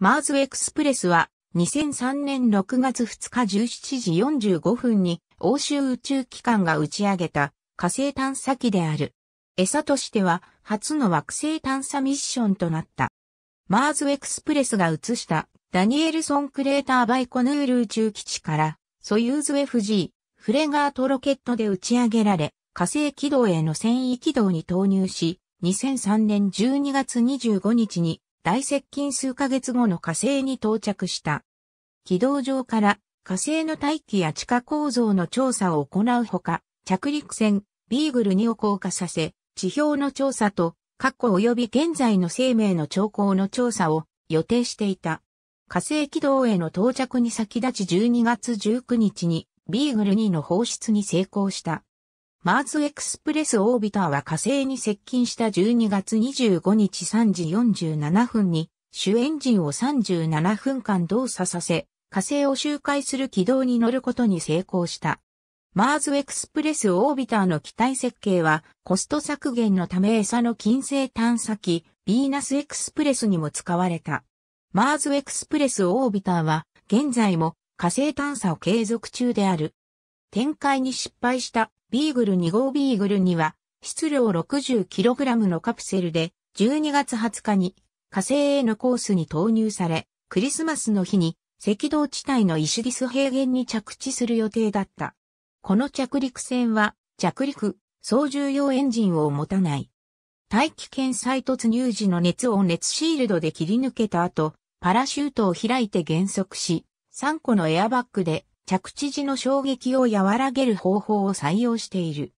マーズエクスプレスは2003年6月2日17時45分に欧州宇宙機関が打ち上げた火星探査機である。餌としては初の惑星探査ミッションとなった。マーズエクスプレスが映したダニエルソンクレーターバイコヌール宇宙基地からソユーズ FG フレガートロケットで打ち上げられ火星軌道への繊維軌道に投入し2003年12月25日に大接近数ヶ月後の火星に到着した。軌道上から火星の大気や地下構造の調査を行うほか、着陸船、ビーグル2を降下させ、地表の調査と、過去及び現在の生命の兆候の調査を予定していた。火星軌道への到着に先立ち12月19日にビーグル2の放出に成功した。マーズエクスプレスオービターは火星に接近した12月25日3時47分に主エンジンを37分間動作させ、火星を周回する軌道に乗ることに成功した。マーズエクスプレスオービターの機体設計はコスト削減のため餌の金星探査機ビーナスエクスプレスにも使われた。マーズエクスプレスオービターは現在も火星探査を継続中である。展開に失敗したビーグル2号ビーグル2は、質量 60kg のカプセルで、12月20日に火星へのコースに投入され、クリスマスの日に赤道地帯のイシュギス平原に着地する予定だった。この着陸船は、着陸、総重要エンジンを持たない。大気圏再突入時の熱を熱シールドで切り抜けた後、パラシュートを開いて減速し、3個のエアバッグで着地時の衝撃を和らげる方法を採用している。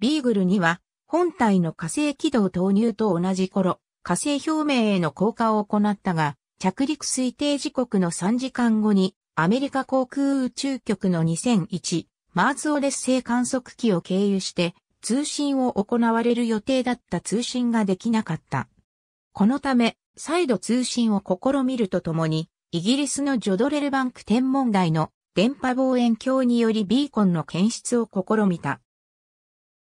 ビーグルには、本体の火星軌道投入と同じ頃、火星表面への降下を行ったが、着陸推定時刻の3時間後に、アメリカ航空宇宙局の2001、マーズオス星観測機を経由して、通信を行われる予定だった通信ができなかった。このため、再度通信を試みるとともに、イギリスのジョドレルバンク天文台の電波望遠鏡によりビーコンの検出を試みた。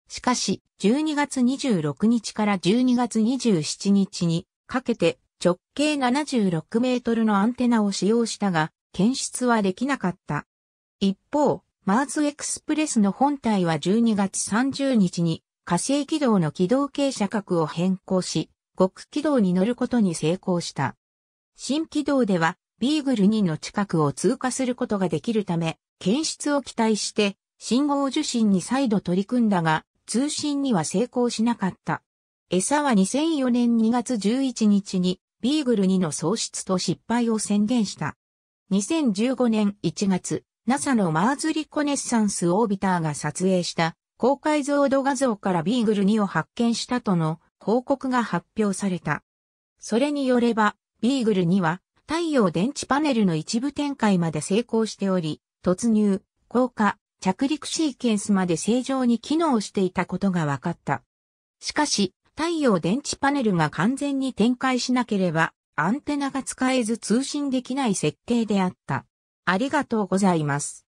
しかし、12月26日から12月27日にかけて直径76メートルのアンテナを使用したが、検出はできなかった。一方、マーズエクスプレスの本体は12月30日に火星軌道の軌道傾斜角を変更し、極軌道に乗ることに成功した。新軌道ではビーグル2の近くを通過することができるため、検出を期待して、信号受信に再度取り組んだが、通信には成功しなかった。餌は2004年2月11日に、ビーグル2の喪失と失敗を宣言した。2015年1月、NASA のマーズリコネッサンスオービターが撮影した高解像度画像からビーグル2を発見したとの報告が発表された。それによれば、ビーグル2は太陽電池パネルの一部展開まで成功しており、突入、降下、着陸シーケンスまで正常に機能していたことが分かった。しかし、太陽電池パネルが完全に展開しなければ、アンテナが使えず通信できない設定であった。ありがとうございます。